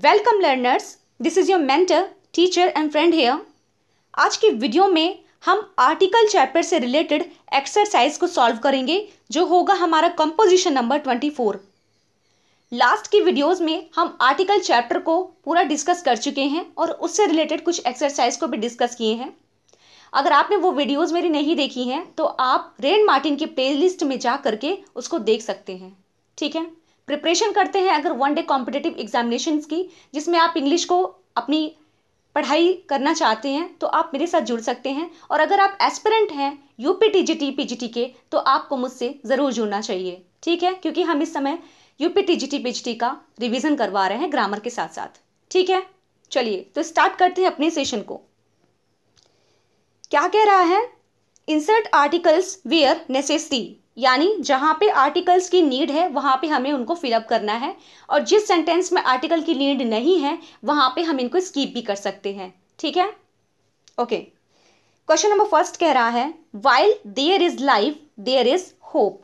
welcome learners this is your mentor teacher and friend here आज की video में हम आर्टिकल चैप्टर से रिलेटेड एक्सरसाइज को सॉल्व करेंगे जो होगा हमारा composition number twenty four last की वीडियोस में हम आर्टिकल चैप्टर को पूरा डिस्कस कर चुके हैं और उससे रिलेटेड कुछ एक्सरसाइज को भी डिस्कस किए हैं अगर आपने वो वीडियोस मेरी नहीं देखी हैं तो आप रेन मार्टिन की प्लेलिस्ट में जा करके उसको देख सकते हैं ठीक है प्रिपरेशन करते हैं अगर वन डे कॉम्पिटेटिव एग्जामिनेशन की जिसमें आप इंग्लिश को अपनी पढ़ाई करना चाहते हैं तो आप मेरे साथ जुड़ सकते हैं और अगर आप एस्पिरेंट हैं U P T G T P G T के तो आपको मुझसे ज़रूर जुड़ना चाहिए ठीक है क्योंकि हम इस समय U P T G T P G T का रिविज़न करवा रहे हैं ग्रामर के साथ साथ ठीक है चलिए तो स्टार्ट करते हैं अपने सेशन को क्या कह रहा है इंसर्ट आर्टिकल्स वेयर नेसेसरी यानी जहाँ पे आर्टिकल्स की नीड है वहाँ पे हमें उनको फिलअप करना है और जिस सेंटेंस में आर्टिकल की नीड नहीं है वहाँ पे हम इनको स्कीप भी कर सकते हैं ठीक है ओके क्वेश्चन नंबर फर्स्ट कह रहा है while there is life there is hope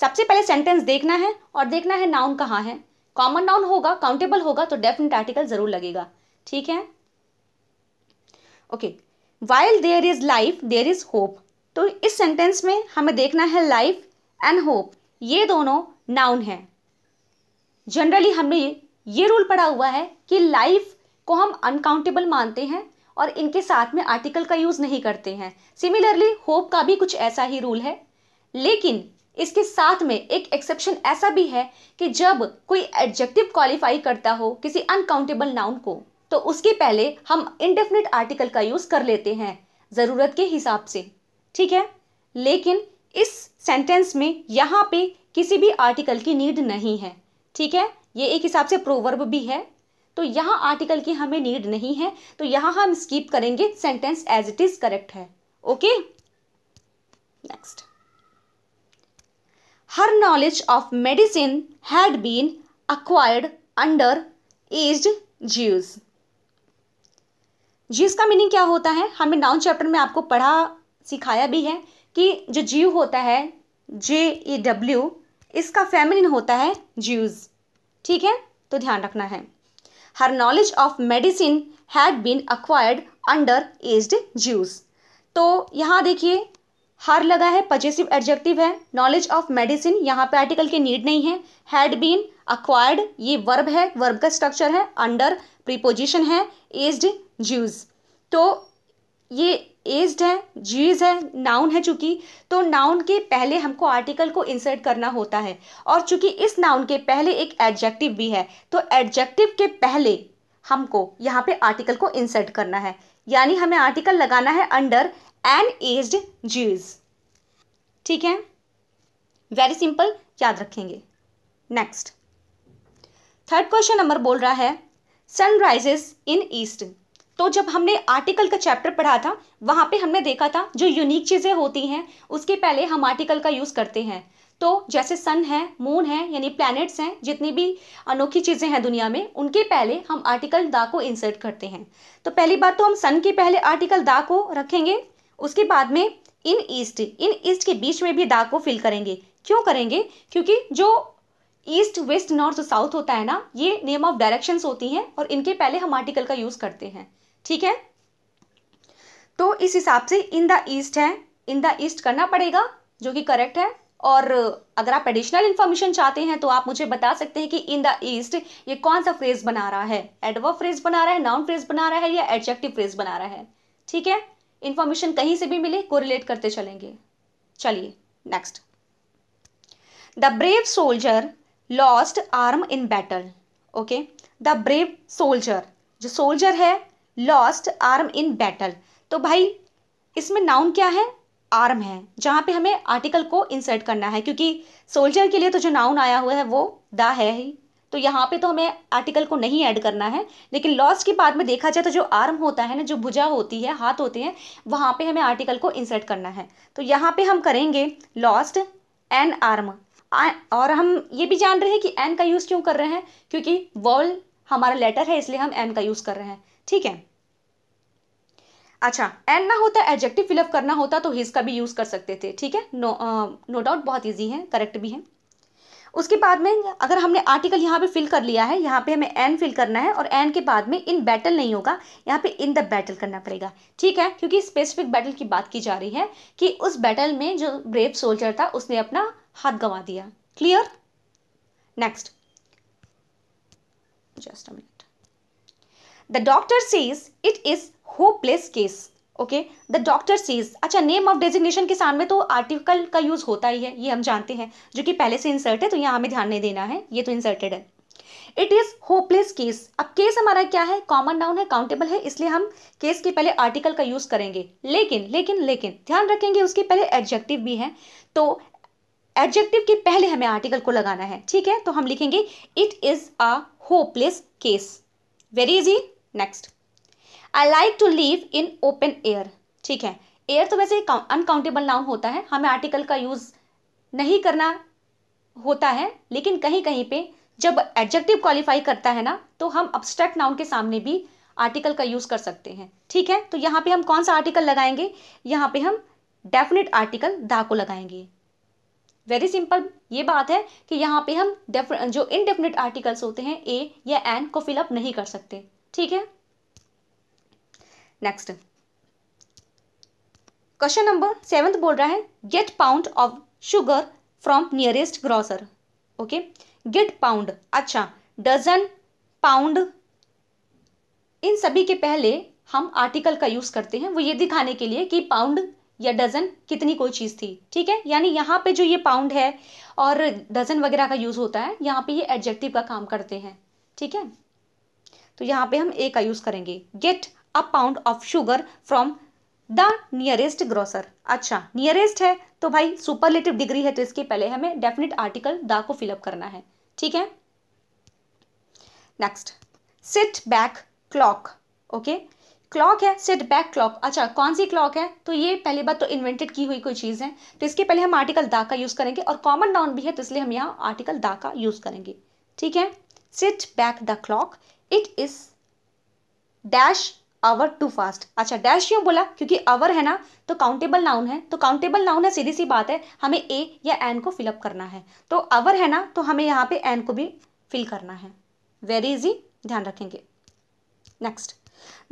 सबसे पहले सेंटेंस देखना है और देखना है नाउन कहाँ है कॉमन नाउन होगा काउंटेबल होगा तो डेफिनेट आर्टिकल जरूर लगेगा ठीक है okay while there is life there is hope तो इस सेंटेंस में हमें देखना है लाइफ एंड होप ये दोनों नाउन हैं जनरली हमने ये रूल पढ़ा हुआ है कि लाइफ को हम अनकाउंटेबल मानते हैं और इनके साथ में आर्टिकल का यूज़ नहीं करते हैं सिमिलरली होप का भी कुछ ऐसा ही रूल है लेकिन इसके साथ में एक एक्सेप्शन ऐसा भी है कि जब कोई एडजेक्टिव क्वालिफाई करता हो किसी अनकाउंटेबल नाउन को तो उसके पहले हम इनडेफिनेट आर्टिकल का यूज़ कर लेते हैं ज़रूरत के हिसाब से ठीक है लेकिन इस सेंटेंस में यहाँ पे किसी भी आर्टिकल की नीड नहीं है ठीक है ये एक हिसाब से प्रोवर्ब भी है तो यहाँ आर्टिकल की हमें नीड नहीं है तो यहाँ हम स्कीप करेंगे sentence as it is correct है okay next her knowledge of medicine had been acquired under age Jews Jews का मीनिंग क्या होता है हमें नाउन चैप्टर में आपको पढ़ा सिखाया भी है कि जो जीव होता है जे ई डब्ल्यू इसका फेमिलिन होता है ज्यूज ठीक है तो ध्यान रखना है her knowledge of medicine had been acquired under aged Jews तो यहाँ देखिए हर लगा है पजेसिव एडजेक्टिव है नॉलेज ऑफ मेडिसिन यहाँ पे आर्टिकल की नीड नहीं है हैड बीन अक्वायर्ड ये वर्ब है वर्ब का स्ट्रक्चर है अंडर प्रीपोजिशन है एज्ड ज्यूज तो ये एज्ड है जीज है नाउन है चूंकि तो नाउन के पहले हमको आर्टिकल को इंसर्ट करना होता है और चूंकि इस नाउन के पहले एक एडजेक्टिव भी है तो एडजेक्टिव के पहले हमको यहाँ पे आर्टिकल को इंसर्ट करना है यानी हमें आर्टिकल लगाना है अंडर एन एज्ड जीज ठीक है वेरी सिंपल याद रखेंगे नेक्स्ट थर्ड क्वेश्चन नंबर बोल रहा है सनराइजेस इन ईस्ट तो जब हमने आर्टिकल का चैप्टर पढ़ा था वहाँ पे हमने देखा था जो यूनिक चीज़ें होती हैं उसके पहले हम आर्टिकल का यूज़ करते हैं तो जैसे सन है मून है यानी प्लैनेट्स हैं जितनी भी अनोखी चीज़ें हैं दुनिया में उनके पहले हम आर्टिकल दा को इंसर्ट करते हैं तो पहली बात तो हम सन के पहले आर्टिकल दा को रखेंगे उसके बाद में इन ईस्ट इन ईस्ट के बीच में भी दा को फिल करेंगे क्यों करेंगे क्योंकि जो ईस्ट वेस्ट नॉर्थ साउथ होता है ना ये नेम ऑफ डायरेक्शंस होती हैं और इनके पहले हम आर्टिकल का यूज़ करते हैं ठीक है तो इस हिसाब से इन द ईस्ट है इन द ईस्ट करना पड़ेगा जो कि करेक्ट है और अगर आप एडिशनल इन्फॉर्मेशन चाहते हैं तो आप मुझे बता सकते हैं कि इन द ईस्ट ये कौन सा फ्रेज बना रहा है एडवर्ब फ्रेज बना रहा है नाउन फ्रेज बना रहा है या एडजेक्टिव फ्रेज बना रहा है ठीक है इन्फॉर्मेशन कहीं से भी मिले कोरिलेट करते चलेंगे चलिए next the brave soldier lost arm in battle okay the brave soldier जो सोल्जर है लॉस्ट आर्म इन बैटल तो भाई इसमें नाउन क्या है आर्म है जहाँ पे हमें आर्टिकल को इंसर्ट करना है क्योंकि सोल्जर के लिए तो जो नाउन आया हुआ है वो द है ही तो यहाँ पे तो हमें आर्टिकल को नहीं ऐड करना है लेकिन लॉस्ट के बाद में देखा जाए तो जो आर्म होता है ना जो भुजा होती है हाथ होते हैं वहाँ पे हमें आर्टिकल को इंसर्ट करना है तो यहाँ पे हम करेंगे लॉस्ट एन आर्म और हम ये भी जान रहे हैं कि एन का यूज़ क्यों कर रहे हैं क्योंकि वॉल हमारा लेटर है इसलिए हम एन का यूज़ कर रहे हैं ठीक है अच्छा एन ना होता एडजेक्टिव फिलअप करना होता तो हिज का भी यूज़ कर सकते थे ठीक है नो नो डाउट बहुत ईजी है करेक्ट भी है उसके बाद में अगर हमने आर्टिकल यहाँ पे फिल कर लिया है यहाँ पे हमें एन फिल करना है और एन के बाद में इन बैटल नहीं होगा यहाँ पे इन द बैटल करना पड़ेगा ठीक है क्योंकि स्पेसिफिक बैटल की बात की जा रही है कि उस बैटल में जो ब्रेव सोल्जर था उसने अपना हाथ गंवा दिया clear next just minute the doctor says it is hopeless case okay the doctor sees अच्छा नेम ऑफ डेजिग्नेशन के सामने तो आर्टिकल का यूज होता ही है ये हम जानते हैं जो कि पहले से इंसर्ट है तो यहाँ हमें ध्यान नहीं देना है ये तो इंसर्टेड है इट इज होपलेस केस अब केस हमारा क्या है कॉमन नाउन है काउंटेबल है इसलिए हम केस के पहले आर्टिकल का यूज करेंगे लेकिन लेकिन लेकिन ध्यान रखेंगे उसके पहले एडजेक्टिव भी है तो एडजेक्टिव के पहले हमें आर्टिकल को लगाना है ठीक है तो हम लिखेंगे it is a hopeless case very easy next I like to live in open air ठीक है एयर तो वैसे अनकाउंटेबल नाउन होता है हमें आर्टिकल का यूज़ नहीं करना होता है लेकिन कहीं कहीं पे जब एडजेक्टिव क्वालिफाई करता है ना तो हम अब्स्ट्रैक्ट नाउन के सामने भी आर्टिकल का यूज़ कर सकते हैं ठीक है तो यहाँ पे हम कौन सा आर्टिकल लगाएंगे यहाँ पे हम डेफिनेट आर्टिकल दा को लगाएंगे वेरी सिंपल ये बात है कि यहाँ पे हम जो इनडेफिनेट आर्टिकल्स होते हैं ए या एन को फिलअप नहीं कर सकते ठीक है नेक्स्ट क्वेश्चन नंबर सेवेंथ बोल रहा है get pound of sugar from nearest grocer okay get pound अच्छा डजन पाउंड इन सभी के पहले हम आर्टिकल का यूज़ करते हैं वो ये दिखाने के लिए कि पाउंड या डजन कितनी कोई चीज़ थी ठीक है यानी यहाँ पे जो ये पाउंड है और डजन वगैरह का यूज़ होता है यहाँ पे ये एडजेक्टिव का काम करते हैं ठीक है तो यहाँ पे हम ए का यूज़ करेंगे get a pound of sugar from the nearest grocer अच्छा नियरेस्ट है तो भाई सुपरलेटिव डिग्री है तो इसके पहले हमें डेफिनेट आर्टिकल द को फिलअप करना है ठीक है next set back clock okay clock है सेट बैक क्लॉक अच्छा कौन सी क्लॉक है तो ये पहली बात तो इन्वेंटेड की हुई कोई चीज़ है तो इसके पहले हम आर्टिकल दा का यूज़ करेंगे और कॉमन नाउन भी है तो इसलिए हम यहाँ आर्टिकल दा का यूज़ करेंगे ठीक है set back the clock it is dash hour too fast अच्छा डैश क्यों बोला क्योंकि आवर है ना तो काउंटेबल नाउन है तो काउंटेबल नाउन है सीधी सी बात है हमें ए या एन को फिलअप करना है तो आवर है ना तो हमें यहाँ पे एन को भी फिल करना है वेरी इजी ध्यान रखेंगे next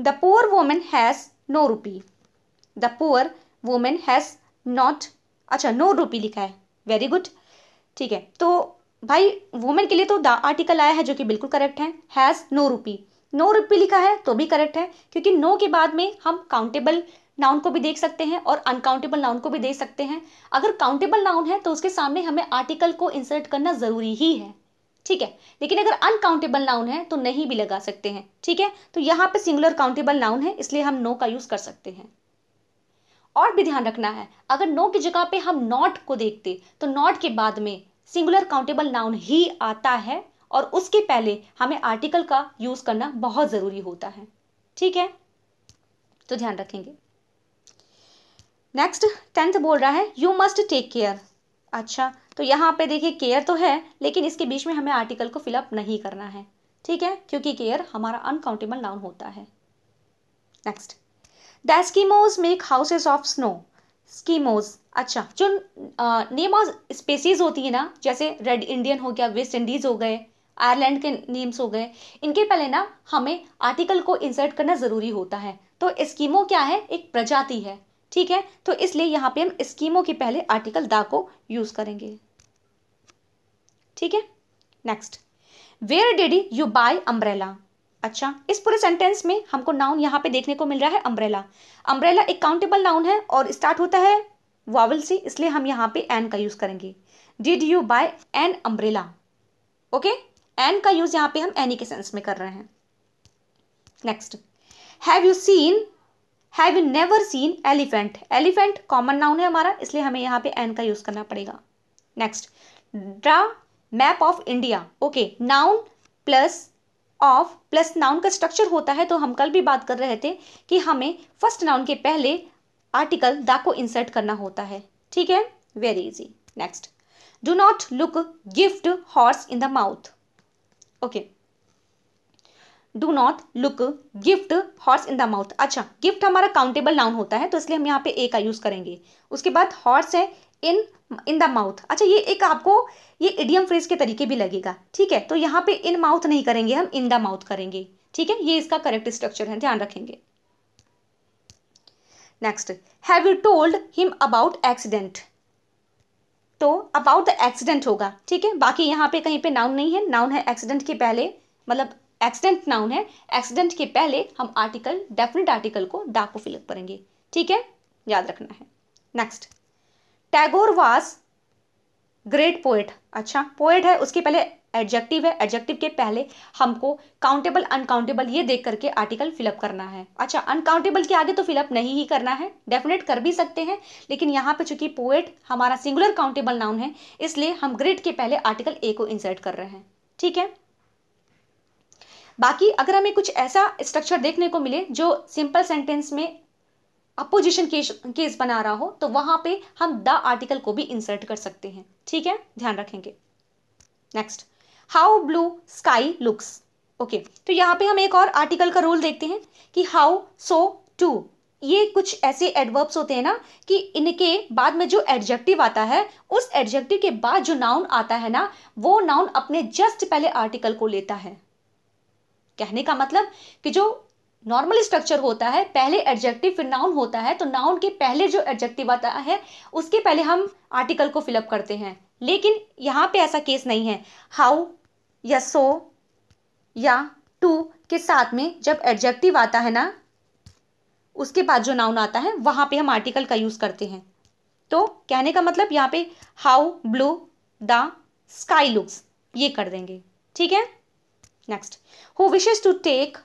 the poor women has no rupee the poor women has not अच्छा नो रुपी लिखा है वेरी गुड ठीक है तो भाई वुमेन के लिए तो द आर्टिकल आया है जो कि बिल्कुल करेक्ट है हैज़ नो रूपी नो रूपी लिखा है तो भी करेक्ट है क्योंकि नो के बाद में हम काउंटेबल नाउन को भी देख सकते हैं और अनकाउंटेबल नाउन को भी देख सकते हैं अगर काउंटेबल नाउन है तो उसके सामने हमें आर्टिकल को इंसर्ट करना ज़रूरी ही है ठीक है लेकिन अगर अनकाउंटेबल नाउन है तो नहीं भी लगा सकते हैं ठीक है तो यहाँ पे सिंगुलर काउंटेबल नाउन है इसलिए हम नो का यूज़ कर सकते हैं और भी ध्यान रखना है अगर नो की जगह पे हम नॉट को देखते तो नॉट के बाद में सिंगुलर काउंटेबल नाउन ही आता है और उसके पहले हमें आर्टिकल का यूज करना बहुत ज़रूरी होता है ठीक है तो ध्यान रखेंगे नेक्स्ट टेंथ बोल रहा है यू मस्ट टेक केयर अच्छा तो यहाँ पे देखिए केयर तो है लेकिन इसके बीच में हमें आर्टिकल को फिलअप नहीं करना है ठीक है क्योंकि केयर हमारा अनकाउंटेबल नाउन होता है next the Eskimos make houses of snow Eskimos अच्छा जो नेम ऑफ स्पेसीज होती है ना जैसे रेड इंडियन हो गया वेस्ट इंडीज़ हो गए आयरलैंड के नेम्स हो गए इनके पहले ना हमें आर्टिकल को इंसर्ट करना ज़रूरी होता है तो स्कीमो क्या है एक प्रजाति है ठीक है तो इसलिए यहाँ पे हम स्कीमो के पहले आर्टिकल दा को यूज़ करेंगे ठीक है next where did you buy umbrella अच्छा इस पूरे सेंटेंस में हमको नाउन यहाँ पे देखने को मिल रहा है अम्ब्रेला अम्ब्रेला एक काउंटेबल नाउन है और स्टार्ट होता है वावल सी इसलिए हम यहाँ पे एन का यूज़ करेंगे did you buy an umbrella okay an का यूज़ यहाँ पे हम एनी के सेंस में कर रहे हैं next have you seen have you never seen elephant elephant common noun है हमारा इसलिए हमें यहाँ पे एन का यूज़ करना पड़ेगा next draw map of India okay noun plus of plus noun का स्ट्रक्चर होता है तो हम कल भी बात कर रहे थे कि हमें फर्स्ट नाउन के पहले आर्टिकल द को इंसर्ट करना होता है ठीक है very easy next do not look gift horse in the mouth okay do not look gift horse in the mouth अच्छा गिफ्ट हमारा काउंटेबल नाउन होता है तो इसलिए हम यहाँ पे ए का यूज करेंगे उसके बाद हॉर्स है इन इन द माउथ अच्छा ये एक आपको ये इडियम फ्रेज के तरीके भी लगेगा ठीक है तो यहाँ पे इन माउथ नहीं करेंगे हम इन द माउथ करेंगे ठीक है ये इसका करेक्ट स्ट्रक्चर है ध्यान रखेंगे next have you told him about accident तो अबाउट द एक्सीडेंट होगा ठीक है बाकी यहाँ पे कहीं पे नाउन नहीं है नाउन है एक्सीडेंट के पहले मतलब एक्सीडेंट नाउन है एक्सीडेंट के पहले हम आर्टिकल डेफिनेट आर्टिकल को डाक को फिलअप करेंगे ठीक है याद रखना है next Tagore was great poet अच्छा पोएट है उसके पहले एडजेक्टिव है एडजेक्टिव के पहले हमको काउंटेबल अनकाउंटेबल ये देख करके आर्टिकल फिलअप करना है अच्छा अनकाउंटेबल के आगे तो फिलअप नहीं ही करना है डेफिनेट कर भी सकते हैं लेकिन यहाँ पे चूंकि पोएट हमारा सिंगुलर काउंटेबल नाउन है इसलिए हम ग्रेड के पहले आर्टिकल ए को इंसर्ट कर रहे हैं ठीक है बाकी अगर हमें कुछ ऐसा स्ट्रक्चर देखने को मिले जो सिंपल सेंटेंस में अपोजिशन केस केस बना रहा हो तो वहां पे हम द आर्टिकल को भी इंसर्ट कर सकते हैं ठीक है ध्यान रखेंगे next how blue sky looks okay तो यहाँ पे हम एक और आर्टिकल का रूल देखते हैं कि हाउ सो टू ये कुछ ऐसे एडवर्ब्स होते हैं ना कि इनके बाद में जो एडजेक्टिव आता है उस एडजेक्टिव के बाद जो नाउन आता है ना वो नाउन अपने जस्ट पहले आर्टिकल को लेता है कहने का मतलब कि जो नॉर्मल स्ट्रक्चर होता है पहले एडजेक्टिव फिर नाउन होता है तो नाउन के पहले जो एडजेक्टिव आता है उसके पहले हम आर्टिकल को फिलअप करते हैं लेकिन यहाँ पे ऐसा केस नहीं है हाउ या सो या टू के साथ में जब एडजेक्टिव आता है ना उसके बाद जो नाउन आता है वहाँ पे हम आर्टिकल का यूज़ करते हैं तो कहने का मतलब यहाँ पे how blue the sky looks ये कर देंगे ठीक है next who wishes to take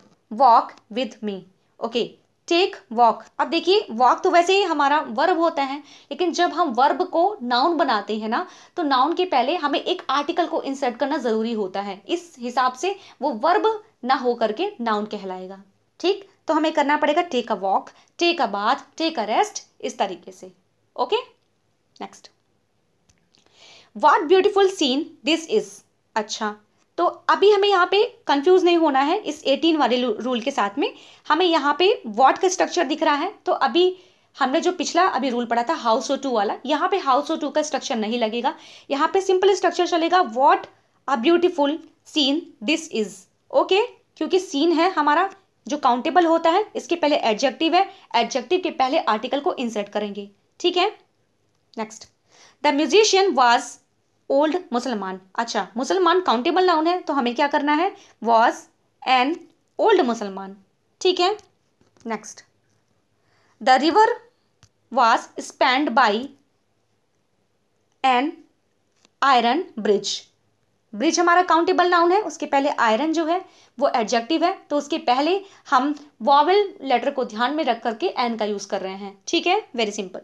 walk with me okay take walk अब देखिए वॉक तो वैसे ही हमारा वर्ब होता है लेकिन जब हम वर्ब को नाउन बनाते हैं ना तो नाउन के पहले हमें एक आर्टिकल को इंसर्ट करना ज़रूरी होता है इस हिसाब से वो वर्ब ना हो करके नाउन कहलाएगा ठीक तो हमें करना पड़ेगा take a walk take a bath take a rest इस तरीके से okay next what beautiful scene this is अच्छा तो अभी हमें यहाँ पे कंफ्यूज नहीं होना है इस 18 वाले रूल के साथ में हमें यहाँ पे वॉट का स्ट्रक्चर दिख रहा है तो अभी हमने जो पिछला अभी रूल पढ़ा था हाउस ओ टू वाला यहाँ पे हाउस ओ टू का स्ट्रक्चर नहीं लगेगा यहाँ पे सिंपल स्ट्रक्चर चलेगा what a beautiful scene this is okay क्योंकि सीन है हमारा जो काउंटेबल होता है इसके पहले एडजेक्टिव है एडजेक्टिव के पहले आर्टिकल को इंसर्ट करेंगे ठीक है next the musician was old Musalman अच्छा मुसलमान काउंटेबल नाउन है तो हमें क्या करना है वॉज एन ओल्ड मुसलमान ठीक है next the river was spanned by an iron bridge bridge हमारा काउंटेबल नाउन है उसके पहले आयरन जो है वो एडजेक्टिव है तो उसके पहले हम वॉवल लेटर को ध्यान में रख करके एन का यूज़ कर रहे हैं ठीक है very simple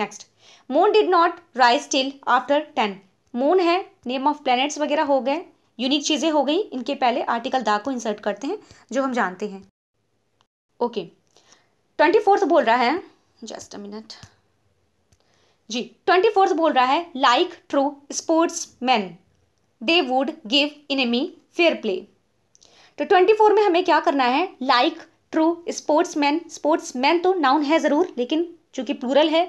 next moon did not rise till after ten moon है नेम ऑफ प्लैनेट्स वगैरह हो गए यूनिक चीज़ें हो गई इनके पहले आर्टिकल दा को इंसर्ट करते हैं जो हम जानते हैं ओके ट्वेंटी फोर्थ बोल रहा है जस्ट अ मिनट जी ट्वेंटी फोर्थ बोल रहा है like true sportsmen they would give enemy fair play तो ट्वेंटी फोर में हमें क्या करना है like true sportsman sportsman तो नाउन है ज़रूर लेकिन चूंकि प्लूरल है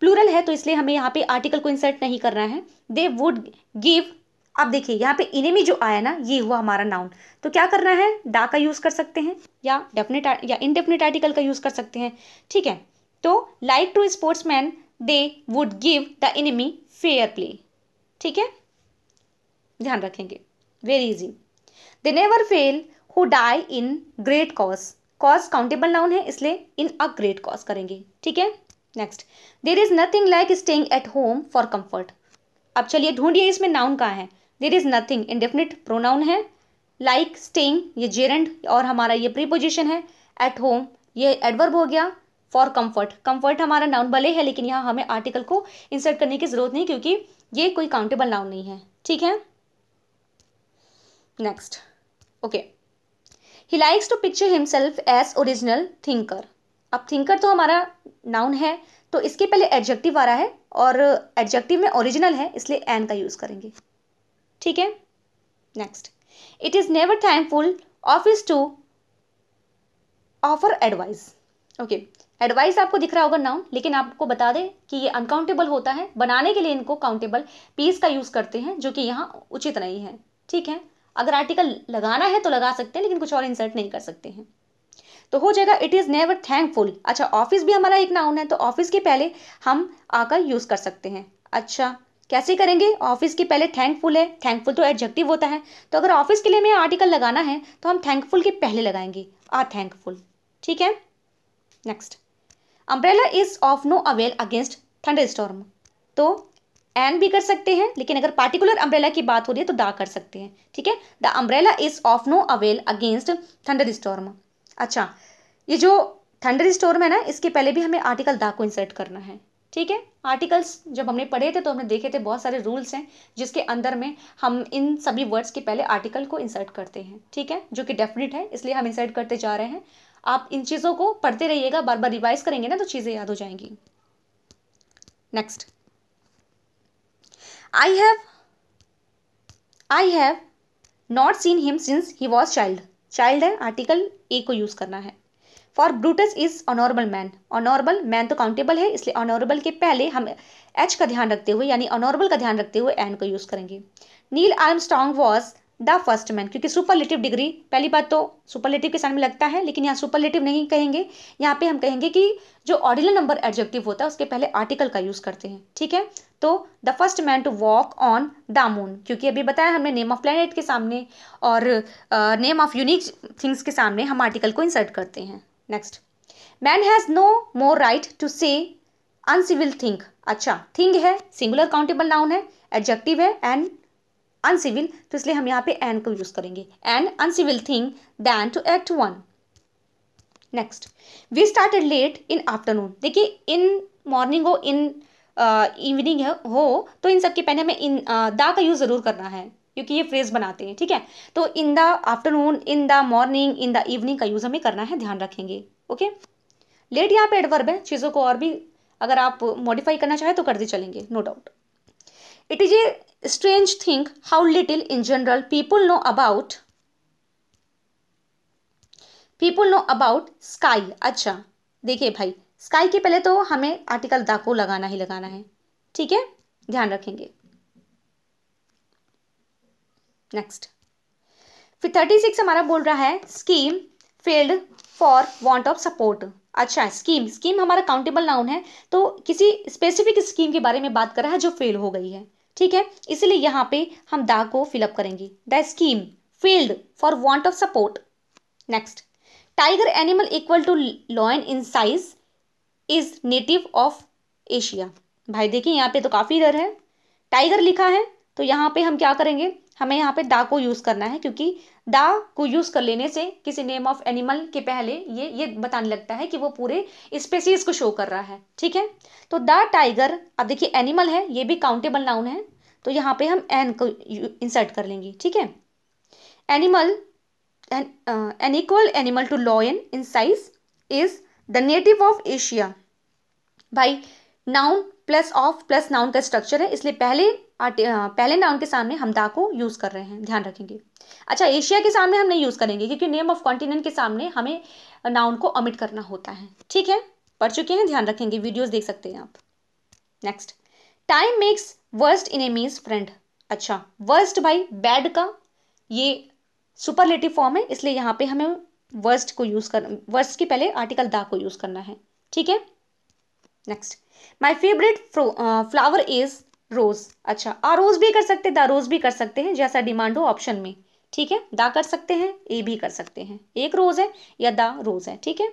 प्लूरल है तो इसलिए हमें यहाँ पे आर्टिकल को इंसर्ट नहीं करना है दे वुड गिव अब देखिए यहाँ पे इनेमी जो आया ना ये हुआ हमारा नाउन तो क्या करना है डा का यूज़ कर सकते हैं या डेफिनेट या इनडेफिनेट आर्टिकल का यूज़ कर सकते हैं ठीक है तो like true sportsmen they would give the enemy fair play ठीक है ध्यान रखेंगे very easy they never fail who die in great cause cause countable noun है इसलिए इन अ ग्रेट कॉज करेंगे ठीक है next there is nothing like staying at home for comfort अब चलिए ढूंढिए इसमें नाउन कहाँ है there is nothing indefinite pronoun है लाइक like, स्टेइंग ये जेरेंड और हमारा ये प्रीपोजिशन है एट होम ये एडवर्ब हो गया फॉर कंफर्ट कंफर्ट हमारा नाउन भले है लेकिन यहाँ हमें आर्टिकल को इंसर्ट करने की ज़रूरत नहीं क्योंकि ये कोई काउंटेबल नाउन नहीं है ठीक है next okay he likes to picture himself as original thinker अब थिंकर तो हमारा नाउन है तो इसके पहले एडजेक्टिव आ रहा है और एडजेक्टिव में ओरिजिनल है इसलिए एन का यूज़ करेंगे ठीक है next it is never thankful office to offer advice okay advice आपको दिख रहा होगा नाउन लेकिन आपको बता दें कि ये अनकाउंटेबल होता है बनाने के लिए इनको काउंटेबल पीस का यूज़ करते हैं जो कि यहाँ उचित नहीं है ठीक है अगर आर्टिकल लगाना है तो लगा सकते हैं लेकिन कुछ और इंसर्ट नहीं कर सकते हैं तो हो जाएगा इट इज़ नेवर थैंकफुल अच्छा ऑफिस भी हमारा एक नाउन है तो ऑफिस के पहले हम आकर यूज़ कर सकते हैं अच्छा कैसे करेंगे ऑफिस के पहले थैंकफुल है थैंकफुल तो एडजेक्टिव होता है तो अगर ऑफिस के लिए हमें आर्टिकल लगाना है तो हम थैंकफुल के पहले लगाएंगे आ थैंकफुल ठीक है next umbrella is of no avail against thunderstorm तो एन भी कर सकते हैं लेकिन अगर पार्टिकुलर अम्ब्रेला की बात हो रही है तो दा कर सकते हैं ठीक है the umbrella is of no avail against thunderstorm अच्छा ये जो थंडर स्टोर में ना इसके पहले भी हमें आर्टिकल दा को इंसर्ट करना है ठीक है आर्टिकल्स जब हमने पढ़े थे तो हमने देखे थे बहुत सारे रूल्स हैं जिसके अंदर में हम इन सभी वर्ड्स के पहले आर्टिकल को इंसर्ट करते हैं ठीक है जो कि डेफिनेट है इसलिए हम इंसर्ट करते जा रहे हैं आप इन चीज़ों को पढ़ते रहिएगा बार बार रिवाइज करेंगे ना तो चीज़ें याद हो जाएंगी next I have I have not seen him since he was child child है आर्टिकल ए को यूज करना है for Brutus is honourable man honourable man तो काउंटेबल है इसलिए ऑनॉर्बल के पहले हम एच का ध्यान रखते हुए यानी ऑनॉर्बल का ध्यान रखते हुए एन को यूज करेंगे Neil Armstrong was the first man क्योंकि सुपरलेटिव डिग्री पहली बात तो सुपरलेटिव के साथ में लगता है लेकिन यहाँ सुपरलेटिव नहीं कहेंगे यहाँ पे हम कहेंगे कि जो ऑर्डिनल नंबर एडजेक्टिव होता है उसके पहले आर्टिकल का यूज़ करते हैं ठीक है तो the first man to walk on the moon क्योंकि अभी बताया हमने नेम ऑफ प्लानट के सामने और नेम ऑफ यूनिक थिंग्स के सामने हम आर्टिकल को इंसर्ट करते हैं next man has no more right to say uncivil thing अच्छा थिंग है सिंगुलर काउंटेबल नाउन है एडजेक्टिव है एंड अनसिविल तो इसलिए हम यहाँ पे एन को यूज़ करेंगे an uncivil thing than to act one next we started late in afternoon देखिए इन मॉर्निंग हो इन इवनिंग uh, हो तो इन सबके पहले हमें इन uh, द का यूज़ ज़रूर करना है क्योंकि ये फ्रेज बनाते हैं ठीक है तो in the afternoon in the morning in the evening का यूज़ हमें करना है ध्यान रखेंगे ओके लेट यहाँ पे एडवर्ब है चीज़ों को और भी अगर आप मॉडिफाई करना चाहें तो कर करते चलेंगे no doubt It is a strange thing how little in general people know about people know about sky अच्छा देखिए भाई स्काई के पहले तो हमें आर्टिकल द को लगाना ही लगाना है ठीक है ध्यान रखेंगे नेक्स्ट फिर थर्टी सिक्स हमारा बोल रहा है scheme failed for want of support अच्छा स्कीम स्कीम हमारा काउंटेबल नाउन है तो किसी स्पेसिफिक स्कीम के बारे में बात कर रहा है जो फेल हो गई है ठीक है इसीलिए यहाँ पे हम दा को फिलअप करेंगे the scheme failed for want of support next tiger animal equal to lion in size is native of Asia भाई देखिए यहाँ पे तो काफ़ी डर है टाइगर लिखा है तो यहाँ पे हम क्या करेंगे हमें यहाँ पे दा को यूज़ करना है क्योंकि दा को यूज़ कर लेने से किसी नेम ऑफ एनिमल के पहले ये ये बताने लगता है कि वो पूरे स्पेसीज को शो कर रहा है ठीक है तो द टाइगर अब देखिए एनिमल है ये भी काउंटेबल नाउन है तो यहाँ पे हम एन को इंसर्ट कर लेंगे ठीक है animal an equal animal to lion in size is the native of Asia भाई noun plus of plus noun का स्ट्रक्चर है इसलिए पहले पहले नाउन के सामने हमदा को यूज़ कर रहे हैं ध्यान रखेंगे अच्छा एशिया के सामने हम नहीं यूज़ करेंगे क्योंकि नेम ऑफ कॉन्टिनेंट के सामने हमें नाउन को अमिट करना होता है ठीक है पढ़ चुके हैं ध्यान रखेंगे वीडियोज़ देख सकते हैं आप next time makes worst in a enemy's friend अच्छा वर्स्ट भाई बैड का ये सुपरलेटिव फॉर्म है इसलिए यहाँ पे हमें वर्स्ट को यूज़ कर वर्स्ट के पहले आर्टिकल दा को यूज़ करना है ठीक है next my favourite flower is rose अच्छा आ रोज भी कर सकते दा रोज भी कर सकते हैं जैसा डिमांड हो ऑप्शन में ठीक है दा कर सकते हैं ए भी कर सकते हैं एक रोज है या दा रोज है ठीक है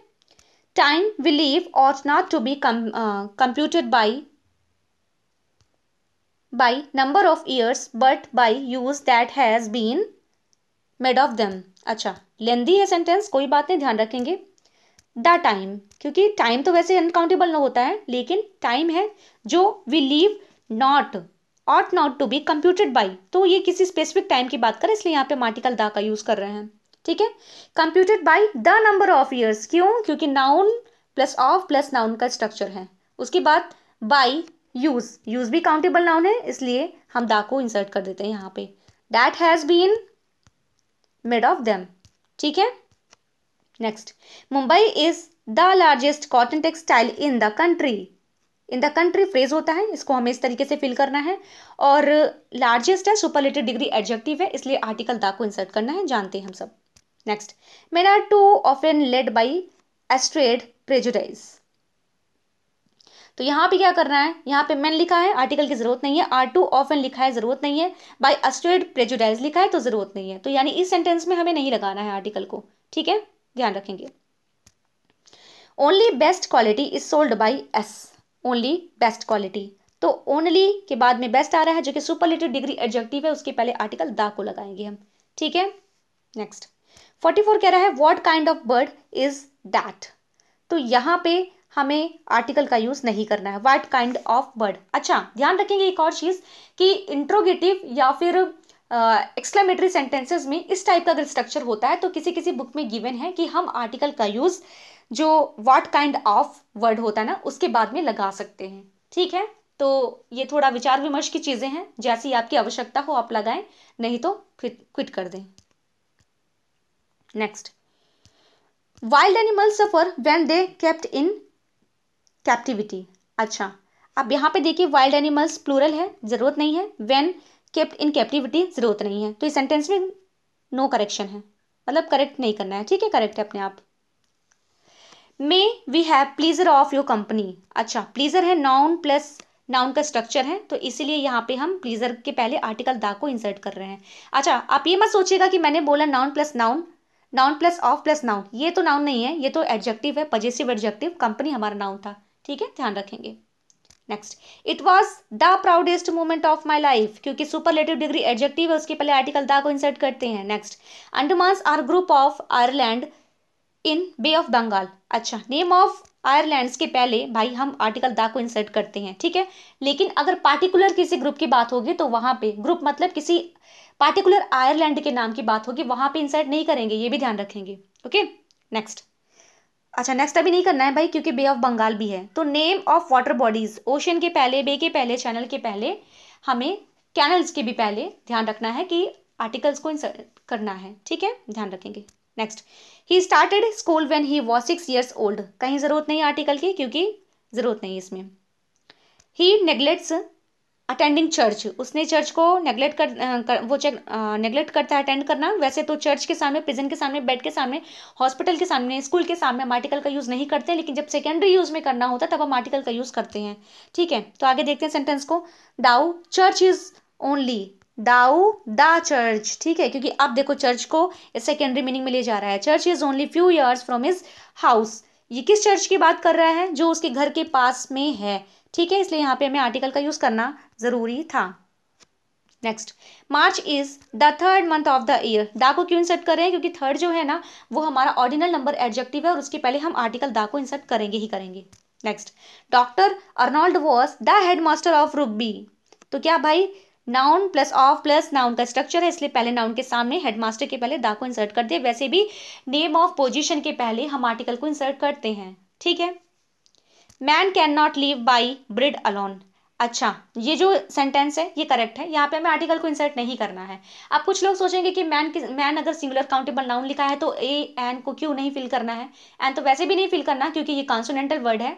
time we live ought not to be computed by by number of years but by use that has been made of them अच्छा लेंदी है सेंटेंस कोई बात नहीं ध्यान रखेंगे द टाइम क्योंकि टाइम तो वैसे अनकाउंटेबल ना होता है लेकिन टाइम है जो we live not ought not to be computed by तो ये किसी स्पेसिफिक टाइम की बात करें इसलिए यहाँ पे मार्टिकल दा का यूज़ कर रहे हैं ठीक है computed by the number of years क्यों क्योंकि noun plus of plus noun का स्ट्रक्चर है उसके बाद बाई यूज यूज भी काउंटेबल नाउन है इसलिए हम दा को इंसर्ट कर देते हैं यहाँ पे that has been made of them ठीक है next Mumbai is the largest cotton textile in the country in the country phrase होता है इसको हमें इस तरीके से फिल करना है और लार्जेस्ट है सुपरलेटेड डिग्री एडजेक्टिव है इसलिए आर्टिकल दा को इंसर्ट करना है जानते हैं हम सब next men are too often led by astray prejudice तो यहाँ पे क्या करना है यहाँ पे मैन लिखा है आर्टिकल की जरूरत नहीं है आर टू ऑफ एन लिखा है जरूरत नहीं है बाई अस्ट्रेड प्रेजुडाइज लिखा है तो जरूरत नहीं है तो यानी इस सेंटेंस में हमें नहीं लगाना है आर्टिकल को ठीक है ध्यान रखेंगे only best quality is sold by us only best quality तो ओनली के बाद में बेस्ट आ रहा है जो कि सुपरलेटिव डिग्री एडजेक्टिव है उसके पहले आर्टिकल दा को लगाएंगे हम ठीक है नेक्स्ट फोर्टी फोर कह रहा है what kind of bird is that तो यहां पे हमें आर्टिकल का यूज नहीं करना है वाट काइंड ऑफ बर्ड अच्छा ध्यान रखेंगे एक और चीज कि इंट्रोगेटिव या फिर एक्सक्लेमेटरी uh, सेंटेंसेस में इस टाइप का अगर स्ट्रक्चर होता है तो किसी किसी बुक में गिवन है कि हम आर्टिकल का यूज जो वाट काइंड ऑफ वर्ड होता है ना उसके बाद में लगा सकते हैं ठीक है तो ये थोड़ा विचार विमर्श की चीज़ें हैं जैसी आपकी आवश्यकता हो आप लगाएं नहीं तो फिर क्विट कर दें next wild animal suffer when they kept in captivity अच्छा अब यहाँ पे देखिए वाइल्ड एनिमल्स प्लूरल है ज़रूरत नहीं है वेन केप्ट इन कैप्टिविटी ज़रूरत नहीं है तो इस सेंटेंस में नो करेक्शन है मतलब करेक्ट नहीं करना है ठीक है करेक्ट है अपने आप may we have pleasure of your company अच्छा प्लीजर है नाउन प्लस नाउन का स्ट्रक्चर है तो इसीलिए यहाँ पे हम प्लीजर के पहले आर्टिकल दा को इंसर्ट कर रहे हैं अच्छा आप ये मत सोचिएगा कि मैंने बोला noun plus noun noun plus of plus noun ये तो नाउन नहीं है ये तो एडजेक्टिव है पजेसिव एडजेक्टिव कंपनी हमारा नाउन था ठीक है ध्यान रखेंगे next it was the proudest moment of my life क्योंकि सुपरलेटिव डिग्री एडजेक्टिव है उसके पहले आर्टिकल दा को इंसर्ट करते हैं next Andamans are group of island in bay of Bengal अच्छा नेम ऑफ आयरलैंड्स के पहले भाई हम आर्टिकल दा को इंसर्ट करते हैं ठीक है लेकिन अगर पार्टिकुलर किसी ग्रुप की बात होगी तो वहाँ पे ग्रुप मतलब किसी पार्टिकुलर आयरलैंड के नाम की बात होगी वहाँ पे इंसर्ट नहीं करेंगे ये भी ध्यान रखेंगे ओके नेक्स्ट अच्छा नेक्स्ट अभी नहीं करना है भाई क्योंकि बे ऑफ बंगाल भी है तो name of water bodies ocean के पहले बे के पहले चैनल के पहले हमें कैनल्स के भी पहले ध्यान रखना है कि आर्टिकल्स को इंसर्ट करना है ठीक है ध्यान रखेंगे next he started school when he was six years old कहीं ज़रूरत नहीं आर्टिकल की क्योंकि ज़रूरत नहीं इसमें ही नेग्लेक्ट्स अटेंडिंग चर्च उसने चर्च को नेग्लेक्ट कर, कर वो चेक नेग्लेक्ट करता है अटेंड करना वैसे तो चर्च के सामने प्रिजन के सामने बेड के सामने हॉस्पिटल के सामने स्कूल के सामने हम आर्टिकल का यूज़ नहीं करते हैं लेकिन जब सेकेंडरी यूज़ में करना होता है तब हम आर्टिकल का यूज़ करते हैं ठीक है तो आगे देखते हैं सेंटेंस को though church is only though the church ठीक है क्योंकि अब देखो चर्च को सेकेंडरी मीनिंग में ले जा रहा है church is only few years from his house ये किस चर्च की बात कर रहा है जो उसके घर के पास में है ठीक है इसलिए यहाँ पे हमें आर्टिकल का यूज़ करना ज़रूरी था next March is the third month of the year the को क्यों इंसर्ट कर रहे हैं क्योंकि थर्ड जो है ना वो हमारा ऑर्डिनल नंबर एडजेक्टिव है और उसके पहले हम आर्टिकल दा को इंसर्ट करेंगे ही करेंगे next doctor Arnold was the headmaster of Rugby तो क्या भाई noun plus of plus noun का स्ट्रक्चर है इसलिए पहले नाउन के सामने हेडमास्टर के पहले दा को इंसर्ट कर दिया वैसे भी नेम ऑफ पोजिशन के पहले हम आर्टिकल को इंसर्ट करते हैं ठीक है man can not live by bread alone अच्छा ये जो सेंटेंस है ये करेक्ट है यहाँ पे हमें आर्टिकल को इंसर्ट नहीं करना है अब कुछ लोग सोचेंगे कि मैन मैन अगर सिंगुलर काउंटेबल नाउन लिखा है तो ए एन को क्यों नहीं फिल करना है एन तो वैसे भी नहीं फिल करना क्योंकि ये कॉन्सोनेंटल वर्ड है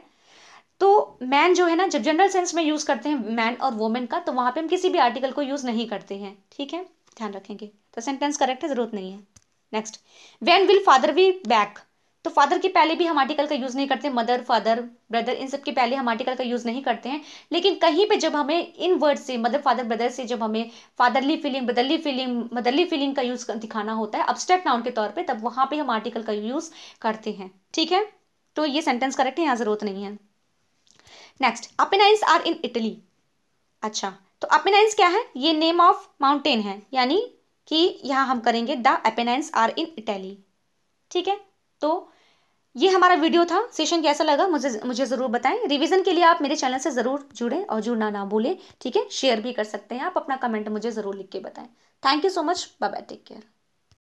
तो मैन जो है ना जब जनरल सेंस में यूज़ करते हैं मैन और वोमेन का तो वहां पे हम किसी भी आर्टिकल को यूज़ नहीं करते हैं ठीक है ध्यान रखेंगे तो सेंटेंस करेक्ट है ज़रूरत नहीं है next when will father be back तो फादर के पहले भी हम आर्टिकल का यूज़ नहीं करते मदर फादर ब्रदर इन सब के पहले हम आर्टिकल का यूज़ नहीं करते हैं लेकिन कहीं पे जब हमें इन वर्ड से मदर फादर ब्रदर से जब हमें fatherly feeling brotherly feeling motherly feeling का यूज़ दिखाना होता है अब्स्ट्रैक्ट नाउन के तौर पे तब वहां पे हम आर्टिकल का यूज़ करते हैं ठीक है तो ये सेंटेंस करेक्ट है यहाँ ज़रूरत नहीं है next Apennines are in Italy अच्छा तो अपेनाइंस क्या है ये नेम ऑफ माउंटेन है यानी कि यहाँ हम करेंगे the Apennines are in Italy ठीक है तो ये हमारा वीडियो था सेशन कैसा लगा मुझे मुझे ज़रूर बताएं रिवीजन के लिए आप मेरे चैनल से ज़रूर जुड़ें और जुड़ना ना भूलें ठीक है शेयर भी कर सकते हैं आप अपना कमेंट मुझे ज़रूर लिख के बताएं thank you so much bye take care